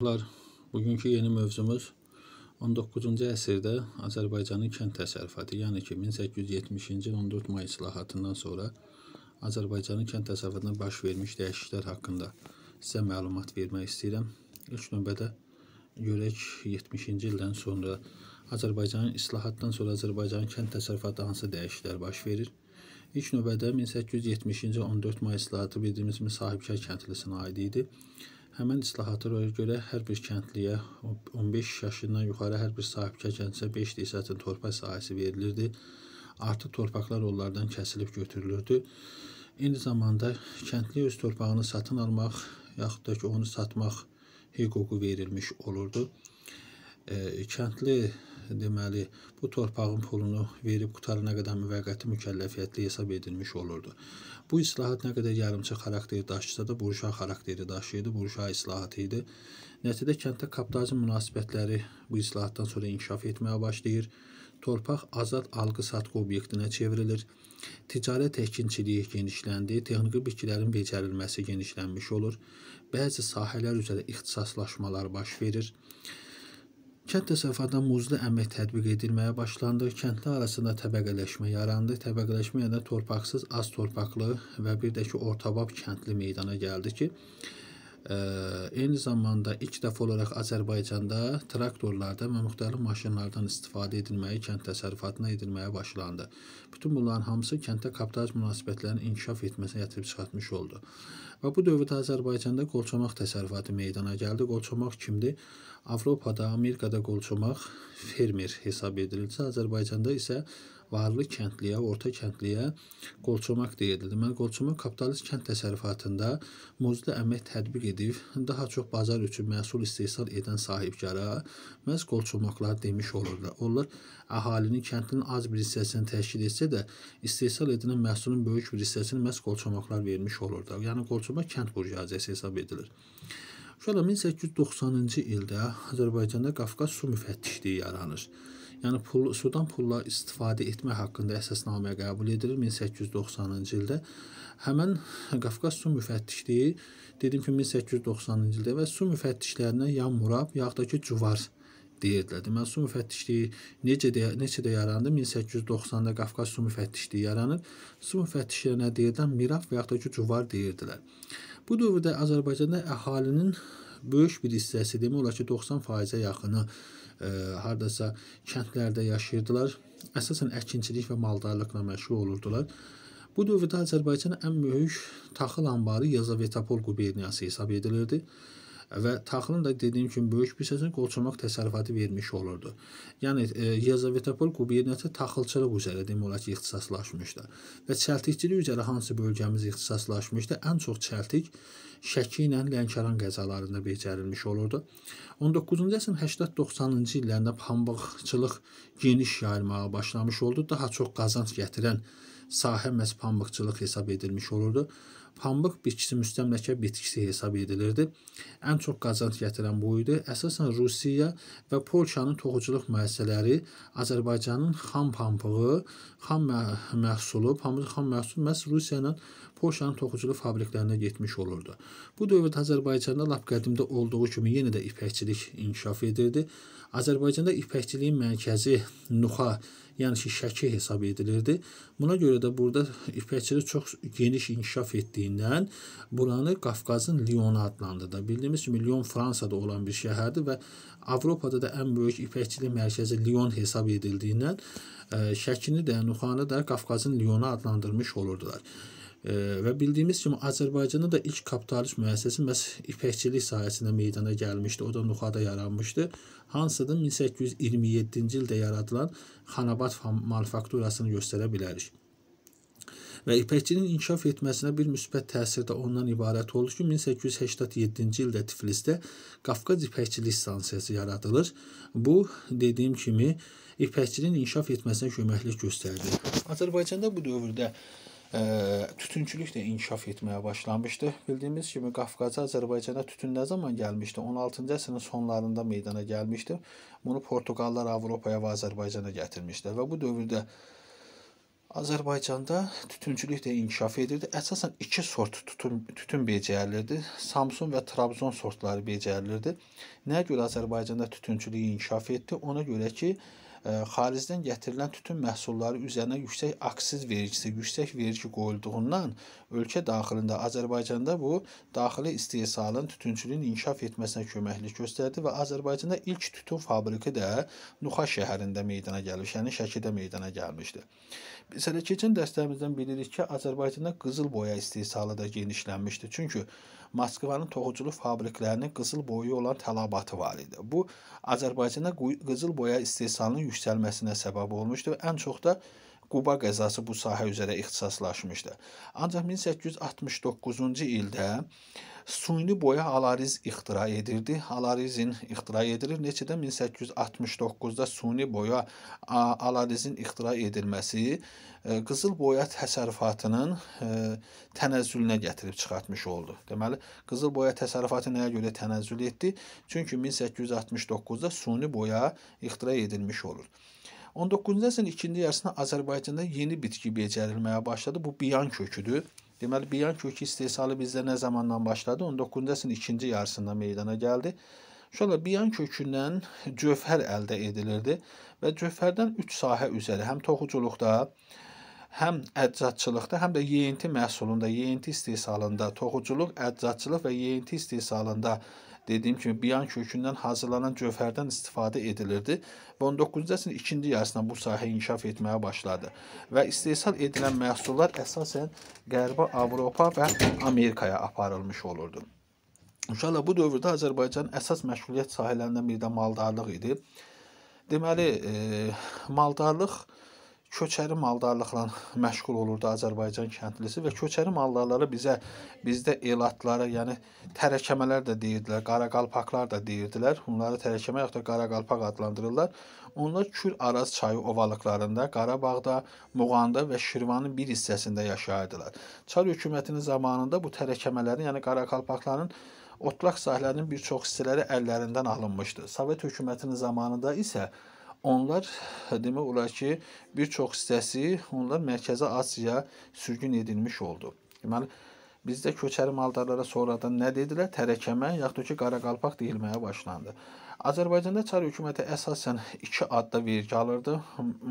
Bunlar bugünkü yeni mövzumuz 19-cu əsrdə Azərbaycanın kənd təsərrüfatı, yəni ki 1870-ci 14 may islahatından sonra Azərbaycanın kənd təsərrüfatına baş vermiş dəyişikliklər haqqında sizə məlumat vermək istəyirəm. İlk növbədə görək 70-ci ildən sonra Azərbaycanın islahatdan sonra Azərbaycanın kənd təsərrüfatı hansı dəyişikliklər baş verir? İlk növbədə 1870-ci 14 may islahatı bildiyimiz kimi sahibkar kəndlisinə aid idi. Həmin islahata görə hər bir kəndliyə 15 yaşından yuxarı hər bir sahibkar kəndsə 5 desətin torpaq sahəsi verilirdi. Artıq torpaqlar onlardan kəsilib götürülürdü. Eyni zamanda kəndli öz torpağını satın almaq, yaxud da ki, onu satmaq hüququ verilmiş olurdu. Kəndli deməli bu torpağın pulunu verib qutarana qədər müvəqqəti mükəlləfiyyətli hesab edilmiş olurdu. Bu islahat nə qədər yarımçıq xarakteri daşısa da buruşa xarakteri daşıyırdı, buruşa islahatı idi. Nəticədə kənddə kapitalizm münasibətləri bu islahatdan sonra inkişaf etməyə başlayır. Torpaq azad alqı-satqı obyektinə çevrilir. Ticarət əkinçiliyi genişləndi, texniki bitkilərin becərilməsi genişlənmiş olur. Bəzi sahələr üzrə ixtisaslaşmalar baş verir. Kənd təsərrüfatında muzlu əmək tətbiq edilməyə başlandı. Kəndlər arasında təbəqələşmə yarandı. Təbəqələşmə yəni torpaqsız, az torpaqlı və bir də ki, ortabab kəndli meydana gəldi ki, ə, e, eyni zamanda ilk dəfə olaraq Azərbaycanda traktorlarda və müxtəlif maşınlardan istifadə edilməyi kənd təsərrüfatına edilməyə başlandı. Bütün bunların hamısı kənddə kapitalist münasibətlərin inkişaf etməsinə gətirib çıxartmış oldu. Və bu dövrdə Azərbaycanda qolçomaq təsərrüfatı meydana gəldi. Qolçomaq kimdir? Avropada, Amerikada qolçomaq fermer hesab edilirsə, Azərbaycanda isə varlı kəndliyə, orta kəndliyə qolçomaq deyildi. Deməli, qolçomaq kapitalist kənd təsərrüfatında muzlu əmək tətbiq edib daha çox bazar üçün məhsul istehsal edən sahibkara məhz qolçomaqlar demiş olurlar. Onlar əhalinin kəndin az bir hissəsini təşkil etsə də, istehsal edilən məhsulun böyük bir hissəsini məhz qolçomaqlar vermiş olurlar. Yəni qolçomaq kənd burjuaziyası hesab edilir. Uşaqlar 1890-cı ildə Azərbaycanda Qafqaz su müfəttişliyi yaranır. Yəni pul sudan pulla istifadə etmək haqqında əsasnamə qəbul edilir 1890-cı ildə. Həmin Qafqaz su müfəttişliyi dedim ki 1890-cı ildə və su müfəttişlərinə ya Murab, yaxud da ki Cuvar deyirdilər. Deməli su müfəttişliyi necə də neçədə yarandı? 1890-da Qafqaz su müfəttişliyi yaranır. Su müfəttişlərinə deyirdən Miraf və yaxud da ki Cuvar deyirdilər. Bu dövrdə Azərbaycanda əhalinin böyük bir hissəsi demək olar ki 90%-ə yaxını hardasa kəndlərdə yaşayırdılar. Əsasən əkinçilik və maldarlıqla məşğul olurdular. Bu dövrdə Azərbaycanın ən böyük taxıl anbarı Yezavətpol quberniyası hesab edilirdi. Və taxılın da dediyim kimi böyük bir hissəsini qolçomaq təsərrüfatı vermiş olurdu. Yəni e, Yezavetapol quberniyası taxılçılıq üzrə demək olar ki, ixtisaslaşmışdı. Və çəltikçilik üzrə hansı bölgəmiz ixtisaslaşmışdı? Ən çox çəltik Şəki ilə Lənkəran qəzalarında becərilmiş olurdu. 19-cu əsrin 80-90-cı illərində pambıqçılıq geniş yayılmağa başlamış oldu. Daha çox qazanc gətirən sahə məhz pambıqçılıq hesab edilmiş olurdu. Pambıq bitkisi müstəmləkə bitkisi hesab edilirdi. Ən çox qazanc gətirən bu idi. Əsasən Rusiya və Polşanın toxuculuq müəssisələri Azərbaycanın xam pampığı, xam məhsulu, pambıq xam məhsulu məhz Rusiya ilə Polşanın toxuculuq fabriklərinə getmiş olurdu. Bu dövrdə Azərbaycanda lap qədimdə olduğu kimi yenə də ipəkçilik inkişaf edirdi. Azərbaycanda ipəkçiliyin mərkəzi Nuxa, yəni Şəki hesab edilirdi. Buna görə də burada ipəkçilik çox geniş inkişaf etdiyindən buranı Qafqazın Lyonu adlandırdı. Bildiyimiz kimi Lyon Fransada olan bir şəhərdir və Avropada da ən böyük ipəkçilik mərkəzi Lyon hesab edildiyindən e, Şəkini də, Nuxanı da Qafqazın Lyonu adlandırmış olurdular. Və bildiyimiz kimi Azərbaycanda da ilk kapitalist müəssisəsi məhz ipəkçilik sahəsində meydana gəlmişdi. O da Nuxada yaranmışdı. Hansı da 1827-ci ildə yaradılan Xanabad manufakturasını göstərə bilərik. Və ipəkçinin inkişaf etməsinə bir müsbət təsir də ondan ibarət oldu ki, 1887-ci ildə Tiflisdə Qafqaz ipəkçilik stansiyası yaradılır. Bu dediyim kimi ipəkçinin inkişaf etməsinə köməklik göstərdi. Azərbaycanda bu dövrdə Tütünçülük də inkişaf etməyə başlamışdı. Bildiyimiz kimi Qafqaza Azərbaycana tütün nə zaman gəlmişdi? 16-cı əsrin sonlarında meydana gəlmişdi. Bunu Portuqallar Avropaya və Azərbaycana gətirmişdilər və bu dövrdə Azərbaycanda tütünçülük də inkişaf edirdi. Əsasən 2 sort tütün tütün becərilirdi. Samsun və Trabzon sortları becərilirdi. Nəyə görə Azərbaycanda tütünçülük inkişaf etdi? Ona görə ki, e, xaricdən gətirilən tütün məhsulları üzərinə yüksək aksiz vergisi, yüksək vergi qoyulduğundan ölkə daxilində Azərbaycanda bu daxili istehsalın, tütünçülüyün inkişaf etməsinə köməklik göstərdi və Azərbaycanda ilk tütün fabriki də Nuxa şəhərində meydana gəlmiş, yəni Şəkidə meydana gəlmişdi. Biz hələ keçən dəstəmizdən bilirik ki, Azərbaycanda qızıl boya istehsalı da genişlənmişdi. Çünki Moskvanın toxuculuq fabriklərinin qızıl boyu olan tələbatı var idi. Bu Azərbaycanda qızıl boya istehsalının yüksəlməsinə səbəb olmuşdur. Ən çox da Quba qəzası bu sahə üzrə ixtisaslaşmışdı. Ancaq 1869-cu ildə suyni boya halariz ixtira edirdi. Halarizin ixtira edilir. Neçədə 1869-da suni boya halarizin ixtira edilməsi e, qızıl boya təsərrüfatının e, tənəzzülünə gətirib çıxartmış oldu. Deməli, qızıl boya təsərrüfatı nəyə görə tənəzzül etdi? Çünki 1869-da suni boya ixtira edilmiş olur. 19-cu əsrin ikinci yarısında Azərbaycanda yeni bitki becərilməyə başladı. Bu biyan köküdür. Deməli, biyan kökü istehsalı bizdə nə zamandan başladı? 19-cu əsrin ikinci yarısında meydana gəldi. Uşaqlar, biyan kökündən cövhər əldə edilirdi və cövhərdən 3 sahə üzəri, həm toxuculuqda, həm əccatçılıqda, həm də yeyinti məhsulunda, yeyinti istehsalında, toxuculuq, əccatçılıq və yeyinti istehsalında Dediyim kimi biyan kökündən hazırlanan cövhərdən istifadə edilirdi və 19-cu əsrin ikinci yarısında bu sahə inkişaf etməyə başladı və istehsal edilən məhsullar əsasən Qərbi Avropa və Amerikaya aparılmış olurdu. Uşaqlar bu dövrdə Azərbaycanın əsas məşğuliyyət sahələrindən biri də maldarlıq idi. Deməli, e, maldarlıq e, köçəri maldarlıqla məşğul olurdu Azərbaycan kəndlisi və köçəri maldarları bizə bizdə elatlara, yəni tərəkəmələr də deyirdilər, qaraqalpaqlar da deyirdilər. Bunları tərəkəmə yaxud da qaraqalpaq adlandırırlar. Onlar Kür Araz çayı ovalıqlarında, Qarabağda, Muğanda və Şirvanın bir hissəsində yaşayırdılar. Çar hökumətinin zamanında bu tərəkəmələrin, yəni qaraqalpaqların otlaq sahələrinin bir çox hissələri əllərindən alınmışdı. Sovet hökumətinin zamanında isə Onlar demək olar ki, bir çox hissəsi onlar Mərkəzi Asiyaya sürgün edilmiş oldu. Deməli yəni, bizdə köçəri maldarlara sonradan nə dedilər? Tərəkəmə, yaxud da ki, qaraqalpaq deyilməyə başlandı. Azərbaycanda çar hökuməti əsasən 2 adda vergi alırdı.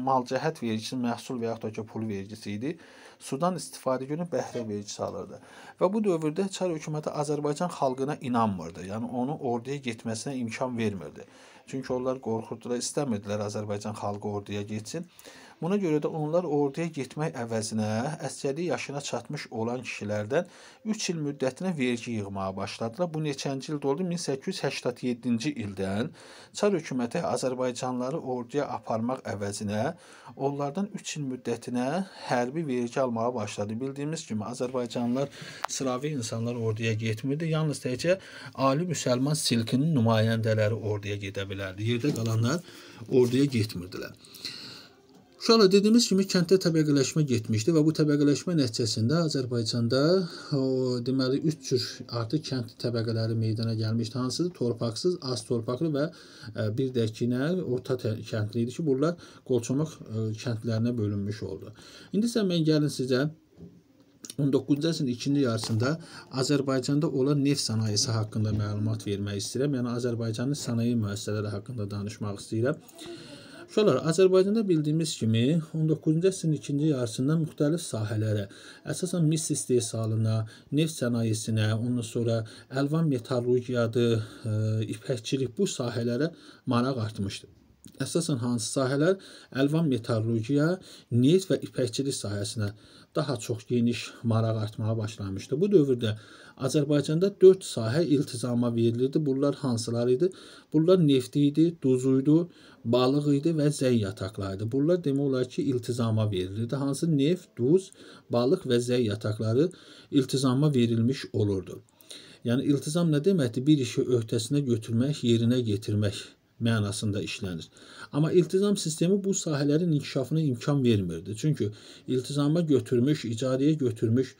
Mal cəhət vergisi məhsul və yaxud da ki, pul vergisi idi. Sudan istifadə günü bəhrə vergisi alırdı. Və bu dövrdə çar hökuməti Azərbaycan xalqına inanmırdı. Yəni onun orduya getməsinə imkan vermirdi. Çünki onlar qorxurdular, istəmirdilər Azərbaycan xalqı orduya getsin. Buna görə də onlar orduya getmək əvəzinə əsgərlik yaşına çatmış olan kişilərdən 3 il müddətinə vergi yığmağa başladılar. Bu neçənci ildə oldu? 1887-ci ildən Çar hökuməti Azərbaycanlıları orduya aparmaq əvəzinə onlardan 3 il müddətinə hərbi vergi almağa başladı. Bildiyimiz kimi Azərbaycanlılar sıravi insanlar orduya getmirdi. Yalnız təkcə ali müsəlman silkinin nümayəndələri orduya gedə bilərdi. Yerdə qalanlar orduya getmirdilər. Uşaqlar dediyimiz kimi kənddə təbəqələşmə getmişdi və bu təbəqələşmə nəticəsində Azərbaycanda o, deməli 3 cür artıq kənd təbəqələri meydana gəlmişdi. Hansısı torpaqsız, az torpaqlı və e, bir də ki, nə orta kəndli idi ki, bunlar qolçomaq e, kəndlərinə bölünmüş oldu. İndi isə mən gəlin sizə 19-cu əsrin ikinci yarısında Azərbaycanda olan neft sənayesi haqqında məlumat vermək istəyirəm. Yəni Azərbaycanın sənaye müəssisələri haqqında danışmaq istəyirəm. Uşaqlar, Azərbaycanda bildiyimiz kimi 19-cu əsrin ikinci yarısında müxtəlif sahələrə, əsasən mis istehsalına, neft sənayesinə, ondan sonra əlvan metallurgiyadır, e, ipəkçilik bu sahələrə maraq artmışdı. Əsasən hansı sahələr? Əlvan metallurgiya, neft və ipəkçilik sahəsinə daha çox geniş maraq artmağa başlamışdı. Bu dövrdə Azərbaycanda 4 sahə iltizama verilirdi. Bunlar hansılar idi? Bunlar nefti idi, duzu idi, balıq idi və zəy yataqları idi. Bunlar demək olar ki, iltizama verilirdi. Hansı neft, duz, balıq və zəy yataqları iltizama verilmiş olurdu. Yəni iltizam nə deməkdir? Bir işi öhdəsinə götürmək, yerinə yetirmək mənasında işlənir. Amma iltizam sistemi bu sahələrin inkişafına imkan vermirdi. Çünki iltizama götürmüş, icadiyə götürmüş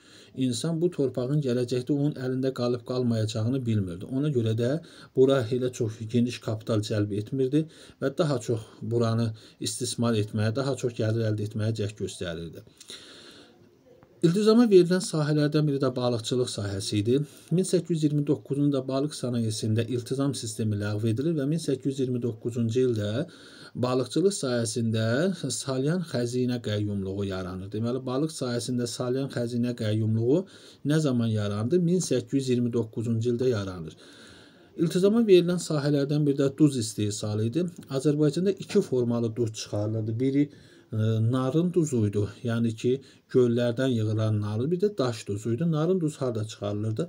insan bu torpağın gələcəkdə onun əlində qalıb qalmayacağını bilmirdi. Ona görə də bura elə çox geniş kapital cəlb etmirdi və daha çox buranı istismar etməyə, daha çox gəlir əldə etməyə cəhd göstərirdi. İldizama verilən sahələrdən biri də balıqçılıq sahəsi idi. 1829-cu ildə balıq sənayesində iltizam sistemi ləğv edilir və 1829-cu ildə balıqçılıq sahəsində salyan xəzinə qəyyumluğu yaranır. Deməli, balıq sahəsində salyan xəzinə qəyyumluğu nə zaman yarandı? 1829-cu ildə yaranır. İltizama verilən sahələrdən biri də duz istehsalı idi. Azərbaycanda iki formalı duz çıxarılırdı. Biri narın duzuydu. Yəni ki, göllərdən yığılan narı, bir də daş duzuydu. Narın duz harda çıxarılırdı?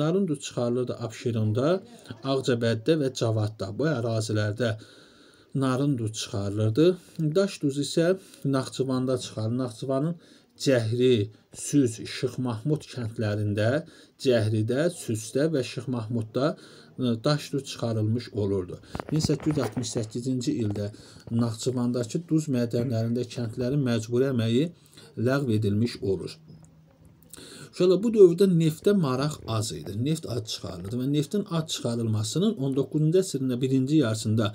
Narın duz çıxarılırdı Abşeronda, Ağcabəddə və Cavadda. Bu ərazilərdə narın duz çıxarılırdı. Daş duz isə Naxçıvanda çıxarılır. Naxçıvanın Cəhri, Süz, Şıxmahmud kəndlərində Cəhridə, Süzdə və Şıxmahmudda e, daş duz çıxarılmış olurdu. 1868-ci ildə Naxçıvandakı duz mədənlərində kəndlərin məcburi əməyi ləğv edilmiş olur. Şöyle bu dövrdə neftə maraq az idi. Neft az çıxarılırdı və neftin az çıxarılmasının 19-cu əsrin 1-ci yarısında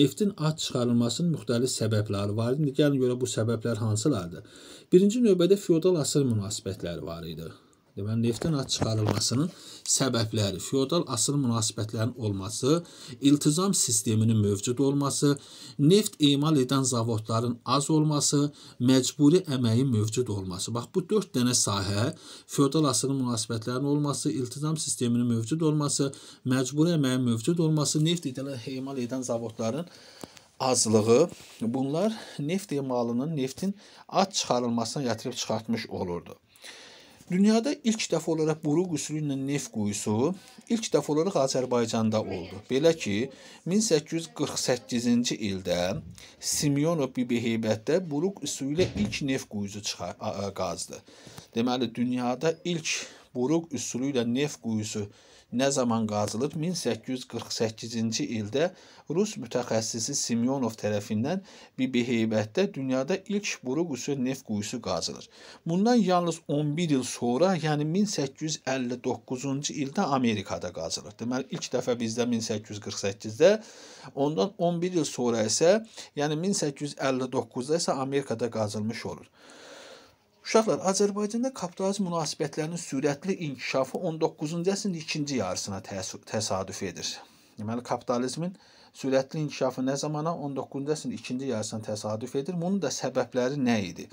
neftin az çıxarılmasının müxtəlif səbəbləri var idi. İndi yəni gəlin görə bu səbəblər hansılardır? Birinci növbədə feodal asır münasibətləri var idi. Deməli, neftin az çıxarılmasının səbəbləri, feodal asıl münasibətlərin olması, iltizam sisteminin mövcud olması, neft emal edən zavodların az olması, məcburi əməyin mövcud olması. Bax, bu 4 dənə sahə, feodal asıl münasibətlərin olması, iltizam sisteminin mövcud olması, məcburi əməyin mövcud olması, neft emal edən zavodların azlığı, bunlar neft emalının, neftin az çıxarılmasına yatırıb çıxartmış olurdu. Dünyada ilk dəfə olaraq boruq üsulu ilə neft quyusu ilk dəfə olaraq Azərbaycanda oldu. Belə ki, 1848-ci ildə Simyonov Bibiheybətdə boruq üsulu ilə ilk neft quyusu çıxar qazdı. Deməli dünyada ilk boruq üsulu ilə neft quyusu nə zaman qazılıb? 1848-ci ildə Rus mütəxəssisi Simyonov tərəfindən Bibiheybətdə dünyada ilk boru quyusu neft quyusu qazılır. Bundan yalnız 11 il sonra, yəni 1859-cu ildə Amerikada qazılır. Deməli ilk dəfə bizdə 1848-də, ondan 11 il sonra isə, yəni 1859-da isə Amerikada qazılmış olur. Uşaqlar, Azərbaycanda kapitalist münasibətlərinin sürətli inkişafı 19-cu əsrin ikinci yarısına təsadüf edir. Deməli, kapitalizmin sürətli inkişafı nə zamana? 19-cu əsrin ikinci yarısına təsadüf edir. Bunun da səbəbləri nə idi?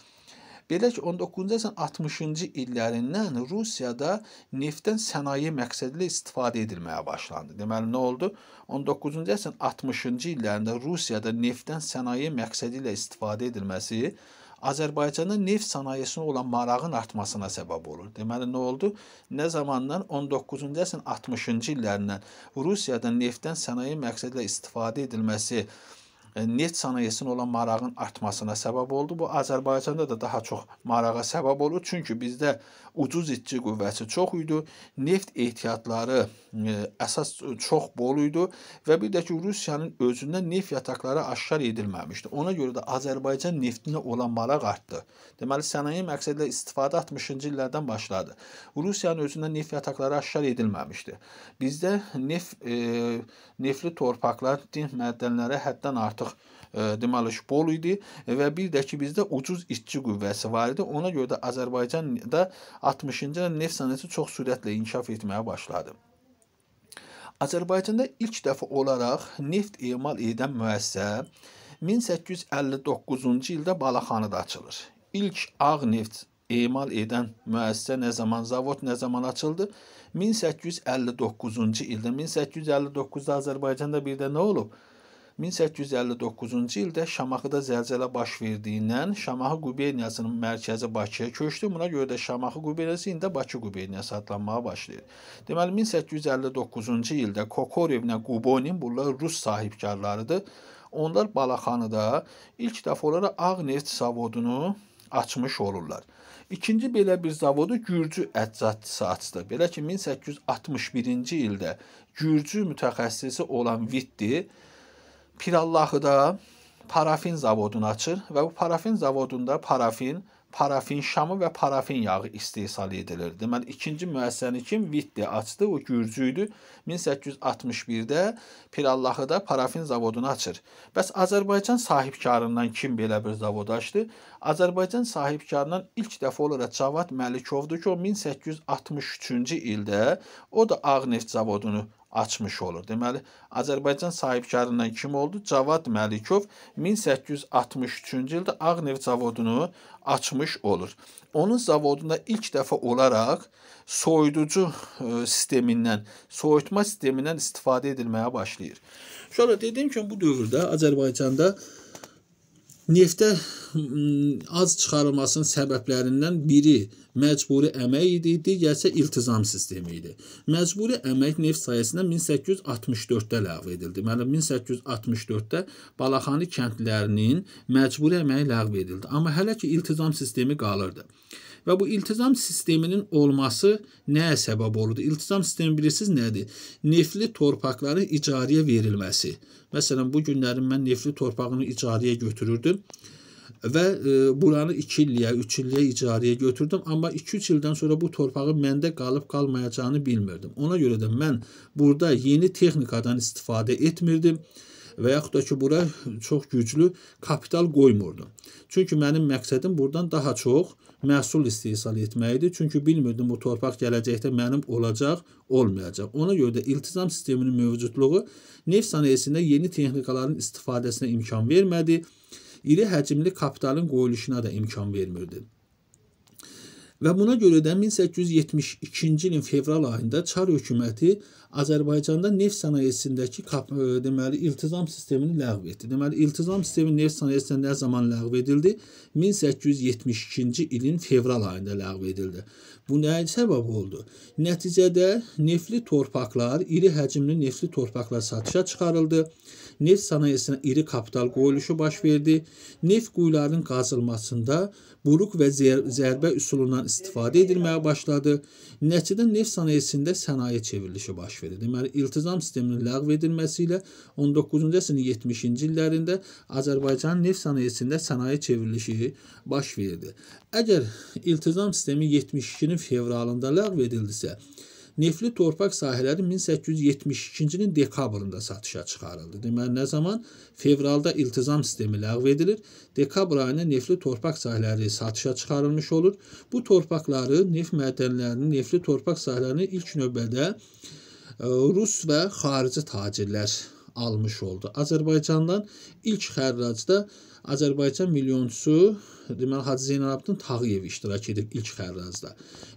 Belə ki, 19-cu əsrin 60-cı illərindən Rusiyada neftdən sənaye məqsədilə istifadə edilməyə başlandı. Deməli, nə oldu? 19-cu əsrin 60-cı illərində Rusiyada neftdən sənaye məqsədilə istifadə edilməsi Azərbaycanda neft sənayesinə olan marağın artmasına səbəb olur. Deməli nə oldu? Nə zamandan 19-cu əsrin 60-cı illərindən Rusiyadan neftdən sənaye məqsədlə istifadə edilməsi E, neft sənayesinə olan marağın artmasına səbəb oldu. Bu Azərbaycanda da daha çox marağa səbəb olur. Çünki bizdə ucuz itki qüvvəsi çox idi. Neft ehtiyatları e, əsas çox bol idi və bir də ki Rusiyanın özündə neft yataqları aşkar edilməmişdi. Ona görə də Azərbaycan neftinə olan maraq artdı. Deməli sənaye məqsədlə istifadə 60-cı illərdən başladı. Rusiyanın özündə neft yataqları aşkar edilməmişdi. Bizdə neft e, neftli torpaqlar, neft mədənləri həddən artıq artıq ə, e, deməli şpol idi və bir də ki bizdə ucuz işçi qüvvəsi var idi. Ona görə də Azərbaycanda 60-cı ildə neft sənayesi çox sürətlə inkişaf etməyə başladı. Azərbaycanda ilk dəfə olaraq neft emal edən müəssisə 1859-cu ildə Balaxanıda açılır. İlk ağ neft emal edən müəssisə nə zaman zavod nə zaman açıldı? 1859-cu ildə. 1859-da Azərbaycanda bir də nə olub? 1859-cu ildə Şamaxıda zəlzələ baş verdiyindən Şamaxı quberniyasının mərkəzi Bakıya köçdü. Buna görə də Şamaxı quberniyası indi Bakı quberniyası adlanmağa başlayır. Deməli 1859-cu ildə Kokorevnə Qubonin bunlar rus sahibkarlarıdır. Onlar Balaxanıda ilk dəfə olaraq ağ neft zavodunu açmış olurlar. İkinci belə bir zavodu Gürcü əczaçısı açdı. Belə ki 1861-ci ildə Gürcü mütəxəssisi olan Vitti Pirallahıda parafin zavodunu açır və bu parafin zavodunda parafin, parafin şamı və parafin yağı istehsal edilir. Deməli, ikinci müəssisəni kim? Vitli açdı, o gürcü idi. 1861-də Pirallahıda parafin zavodunu açır. Bəs Azərbaycan sahibkarından kim belə bir zavod açdı? Azərbaycan sahibkarından ilk dəfə olaraq Cavad Məlikovdur ki, o 1863-cü ildə o da Ağneft zavodunu açmış olur. Deməli, Azərbaycan sahibkarından kim oldu? Cavad Məlikov 1863-cü ildə Ağnev zavodunu açmış olur. Onun zavodunda ilk dəfə olaraq soyuducu e, sistemindən, soyutma sistemindən istifadə edilməyə başlayır. Sonra dediyim kimi bu dövrdə Azərbaycanda Neftə mm, az çıxarılmasının səbəblərindən biri məcburi əmək idi, digəri isə iltizam sistemi idi. Məcburi əmək neft sayəsində 1864-də ləğv edildi. Deməli 1864-də Balaxanı kəndlilərinin məcburi əməyi ləğv edildi, amma hələ ki iltizam sistemi qalırdı. Və bu iltizam sisteminin olması nəyə səbəb olurdu? İltizam sistemi bilirsiniz nədir? Neftli torpaqların icariyə verilməsi. Məsələn, bu günlərin mən neftli torpağını icariyə götürürdüm və e, buranı 2 illiyə, 3 illiyə icariyə götürdüm, amma 2-3 ildən sonra bu torpağın məndə qalıb qalmayacağını bilmirdim. Ona görə də mən burada yeni texnikadan istifadə etmirdim və yaxud da ki, bura çox güclü kapital qoymurdum. Çünki mənim məqsədim buradan daha çox məhsul istehsal etməkdir. Çünki bilmirdim bu torpaq gələcəkdə mənim olacaq, olmayacaq. Ona görə də iltizam sisteminin mövcudluğu neft sənayesində yeni texnikaların istifadəsinə imkan vermədi. İri həcmli kapitalın qoyuluşuna da imkan vermirdi. Və buna görə də 1872-ci ilin fevral ayında Çar hökuməti Azərbaycanda neft sənayesindəki kap, ə, e, deməli iltizam sistemini ləğv etdi. Deməli iltizam sistemi neft sənayesində nə zaman ləğv edildi? 1872-ci ilin fevral ayında ləğv edildi. Bu nəyə səbəb oldu? Nəticədə neftli torpaqlar, iri həcmli neftli torpaqlar satışa çıxarıldı. Neft sənayesinə iri kapital qoyuluşu baş verdi. Neft quyularının qazılmasında buruq və zərbə üsulundan istifadə edilməyə başladı. Nəticədə neft sənayesində sənaye çevrilişi baş verdi baş verir. Deməli, iltizam sisteminin ləğv edilməsi ilə 19-cu əsrin 70-ci illərində Azərbaycan neft sənayesində sənaye çevrilişi baş verdi. Əgər iltizam sistemi 72-nin fevralında ləğv edildisə, neftli torpaq sahələri 1872-ci ilin dekabrında satışa çıxarıldı. Deməli, nə zaman? Fevralda iltizam sistemi ləğv edilir. Dekabr ayında neftli torpaq sahələri satışa çıxarılmış olur. Bu torpaqları neft mədənlərinin, neftli torpaq sahələrini ilk növbədə rus və xarici tacirlər almış oldu. Azərbaycandan ilk xərracda Azərbaycan milyonçusu deməli Hacı Zeynalabdin Tağıyev iştirak edib ilk xərracda.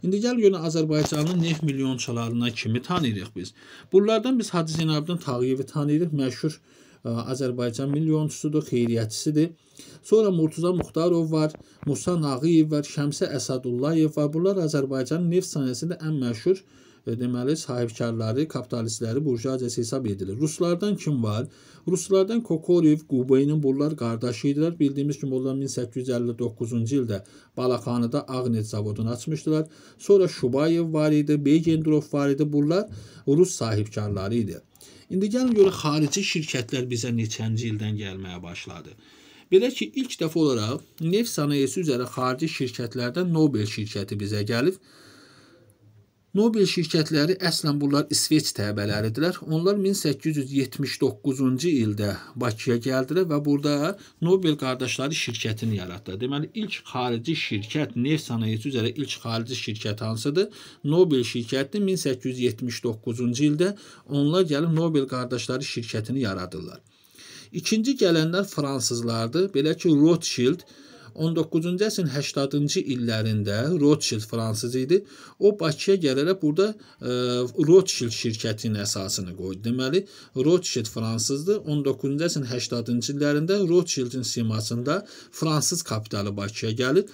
İndi gəl görək Azərbaycanın neft milyonçularına kimi tanıyırıq biz. Bunlardan biz Hacı Zeynalabdin Tağıyevi tanıyırıq, məşhur Azərbaycan milyonçusudur, xeyriyyətçisidir. Sonra Murtuza Muxtarov var, Musa Nağıyev var, Şəmsə Əsadullayev var. Bunlar Azərbaycanın neft sahəsində ən məşhur E, deməli sahibkarları, kapitalistləri burjuaziyası hesab edilir. Ruslardan kim var? Ruslardan Kokorev, Qubeynin bunlar qardaşı idilər. Bildiyimiz kimi onlar 1859-cu ildə Balaxanıda Ağnet zavodunu açmışdılar. Sonra Şubayev var idi, Begendorf var idi. Bunlar Rus sahibkarları idi. İndi gəlin görək xarici şirkətlər bizə neçənci ildən gəlməyə başladı. Belə ki, ilk dəfə olaraq neft sənayesi üzrə xarici şirkətlərdən Nobel şirkəti bizə gəlib. Nobel şirkətləri əslən bunlar İsveç təbələridirlər. Onlar 1879-cu ildə Bakıya gəldilər və burada Nobel qardaşları şirkətini yaratdılar. Deməli ilk xarici şirkət neft sənayesi üzrə ilk xarici şirkət hansıdır? Nobel şirkəti 1879-cu ildə onlar gəlib Nobel qardaşları şirkətini yaradırlar. İkinci gələnlər fransızlardır. Belə ki, Rothschild 19-cu əsrin 80-cı illərində Rothschild fransız idi. O Bakıya gələrək burada ə, e, Rothschild şirkətinin əsasını qoydu. Deməli, Rothschild fransızdır. 19-cu əsrin 80-cı illərində Rothschildin simasında fransız kapitalı Bakıya gəlir.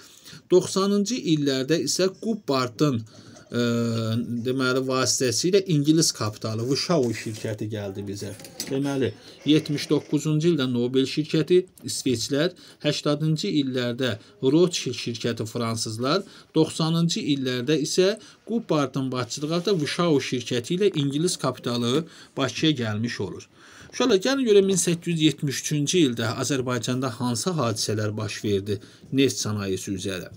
90-cı illərdə isə Qubbartın deməli vasitəsilə ingilis kapitalı Vuşau şirkəti gəldi bizə. Deməli 79-cu ildə Nobel şirkəti İsveçlər, 80-cı illərdə Rothschild şirkəti fransızlar, 90-cı illərdə isə Qubbartın başçılığı altında Vuşau şirkəti ilə ingilis kapitalı Bakıya gəlmiş olur. Uşaqlar, gəlin görə 1873-cü ildə Azərbaycanda hansı hadisələr baş verdi neft sənayesi üzrə?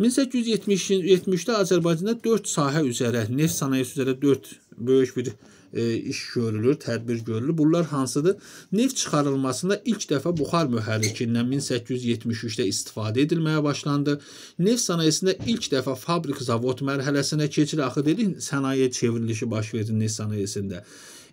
1870-70-də Azərbaycanda 4 sahə üzrə, neft sənayesi üzrə 4 böyük bir e, iş görülür, tədbir görülür. Bunlar hansıdır? Neft çıxarılmasında ilk dəfə buxar mühərrikindən 1873-də istifadə edilməyə başlandı. Neft sənayesində ilk dəfə fabrik-zavod mərhələsinə keçir. Axı dedik, sənaye çevrilişi baş verdi neft sənayesində.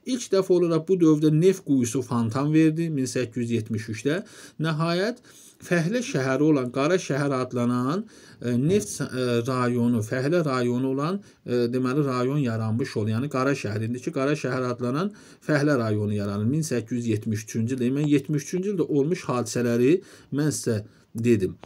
İlk dəfə olaraq bu dövrdə neft quyusu fontan verdi 1873-də. Nəhayət, e, Fəhlə şəhəri olan Qara şəhər adlanan e, neft e, rayonu, Fəhlə rayonu olan e, deməli rayon yaranmış olur. Yəni Qara şəhər indiki Qara şəhər adlanan Fəhlə rayonu yaranır. 1873-cü ildə, mən 73-cü ildə olmuş hadisələri mən sizə dedim.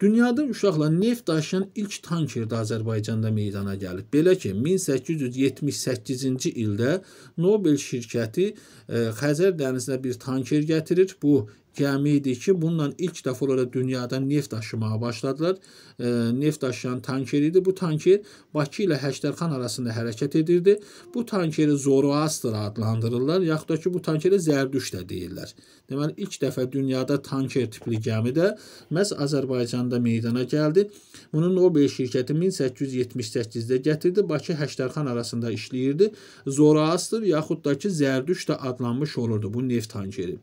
Dünyada uşaqlar neft daşıyan ilk tanker də Azərbaycanda meydana gəlib. Belə ki, 1878-ci ildə Nobel şirkəti e, Xəzər dənizinə bir tanker gətirir. Bu gəmi idi ki, bununla ilk dəfə olaraq dünyadan neft daşımağa başladılar. E, neft daşıyan tanker idi. Bu tanker Bakı ilə Həşdərxan arasında hərəkət edirdi. Bu tankeri Zoroastr adlandırırlar, yaxud da ki, bu tankerə Zərdüş də deyirlər. Deməli, ilk dəfə dünyada tanker tipli gəmi də məhz Azərbaycanda meydana gəldi. Bunu Nobel şirkəti 1878-də gətirdi. Bakı Həşdərxan arasında işləyirdi. Zoroastr yaxud da ki, Zərdüş də adlanmış olurdu bu neft tankeri.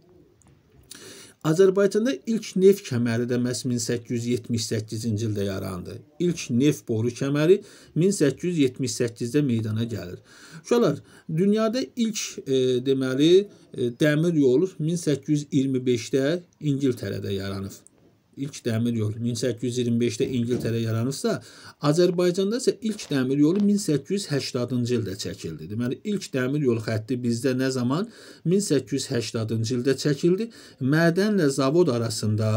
Azərbaycanda ilk neft kəməri də məhz 1878-ci ildə yarandı. İlk neft boru kəməri 1878-də meydana gəlir. Uşaqlar, dünyada ilk e, deməli e, dəmir yolu 1825-də İngiltərədə yaranıb ilk dəmir yolu 1825-də İngiltərə yaranıbsa, Azərbaycanda isə ilk dəmir yolu 1880-cı ildə çəkildi. Deməli ilk dəmir yolu xətti bizdə nə zaman 1880-cı ildə çəkildi. Mədənlə zavod arasında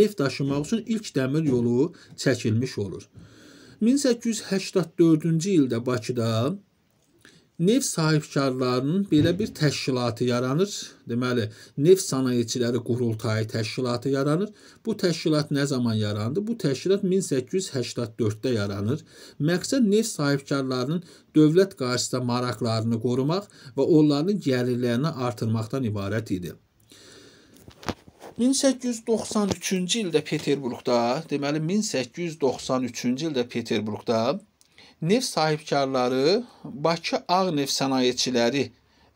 neft daşımaq üçün ilk dəmir yolu çəkilmiş olur. 1884-cü ildə Bakıda neft sahibkarlarının belə bir təşkilatı yaranır. Deməli, neft sənayeçiləri qurultayı təşkilatı yaranır. Bu təşkilat nə zaman yarandı? Bu təşkilat 1884-də yaranır. Məqsəd neft sahibkarlarının dövlət qarşısında maraqlarını qorumaq və onların gəlirlərini artırmaqdan ibarət idi. 1893-cü ildə Peterburqda, deməli 1893-cü ildə Peterburqda neft sahibkarları Bakı Ağ Neft Sənayeçiləri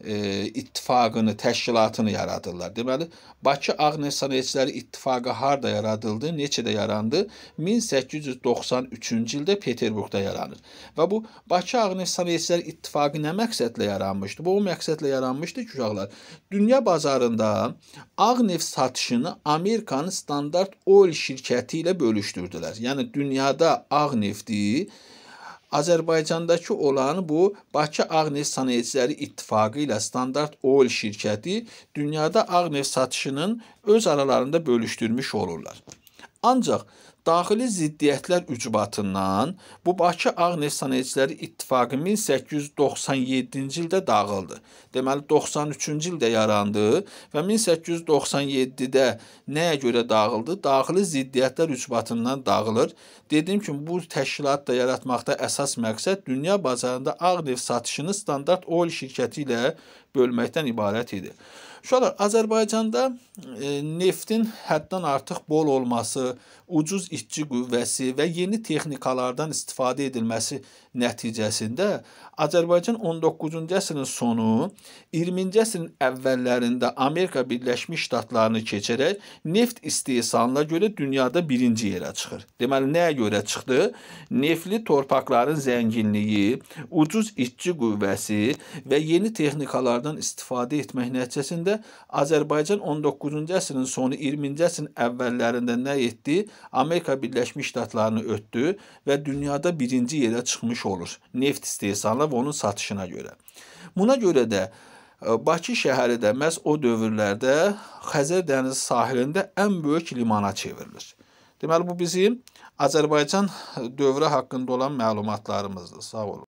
e, ittifaqını, təşkilatını yaradırlar. Deməli, Bakı Ağ Neft Sənayeçiləri İttifaqı harda yaradıldı, neçədə yarandı? 1893-cü ildə Peterburqda yaranır. Və bu Bakı Ağ Neft Sənayeçiləri İttifaqı nə məqsədlə yaranmışdı? Bu o məqsədlə yaranmışdı ki, uşaqlar, dünya bazarında ağ neft satışını Amerikanın Standard Oil şirkəti ilə bölüşdürdülər. Yəni dünyada ağ nefti Azərbaycandakı olan bu Bakı Ağ Neft Sənayeciləri İttifaqı ilə Standart Oil şirkəti dünyada ağ neft satışının öz aralarında bölüşdürmüş olurlar. Ancaq Daxili ziddiyyətlər ucbatından bu Bakı Ağ Neft Sənayeciləri İttifaqı 1897-ci ildə dağıldı. Deməli 93-cü ildə yarandı və 1897-də nəyə görə dağıldı? Daxili ziddiyyətlər ucbatından dağılır. Dediyim kimi bu təşkilat da yaratmaqda əsas məqsəd dünya bazarında ağ neft satışını standart oil şirkəti ilə bölməkdən ibarət idi. Uşaqlar, Azərbaycanda e, neftin həddən artıq bol olması, ucuz işçi qüvvəsi və yeni texnikalardan istifadə edilməsi nəticəsində Azərbaycan 19-cu əsrin sonu 20-ci əsrin əvvəllərində Amerika Birləşmiş Ştatlarını keçərək neft istehsalına görə dünyada birinci yerə çıxır. Deməli nəyə görə çıxdı? Neftli torpaqların zənginliyi, ucuz işçi qüvvəsi və yeni texnikalardan istifadə etmək nəticəsində Azərbaycan 19-cu əsrin sonu 20-ci əsrin əvvəllərində nə etdi? Amerika Birləşmiş Ştatlarını ötdü və dünyada birinci yerə çıxmış olur neft istehsalı və onun satışına görə. Buna görə də e, Bakı şəhəri də məhz o dövrlərdə Xəzər dənizi sahilində ən böyük limana çevrilir. Deməli bu bizim Azərbaycan dövrü haqqında olan məlumatlarımızdır. Sağ olun.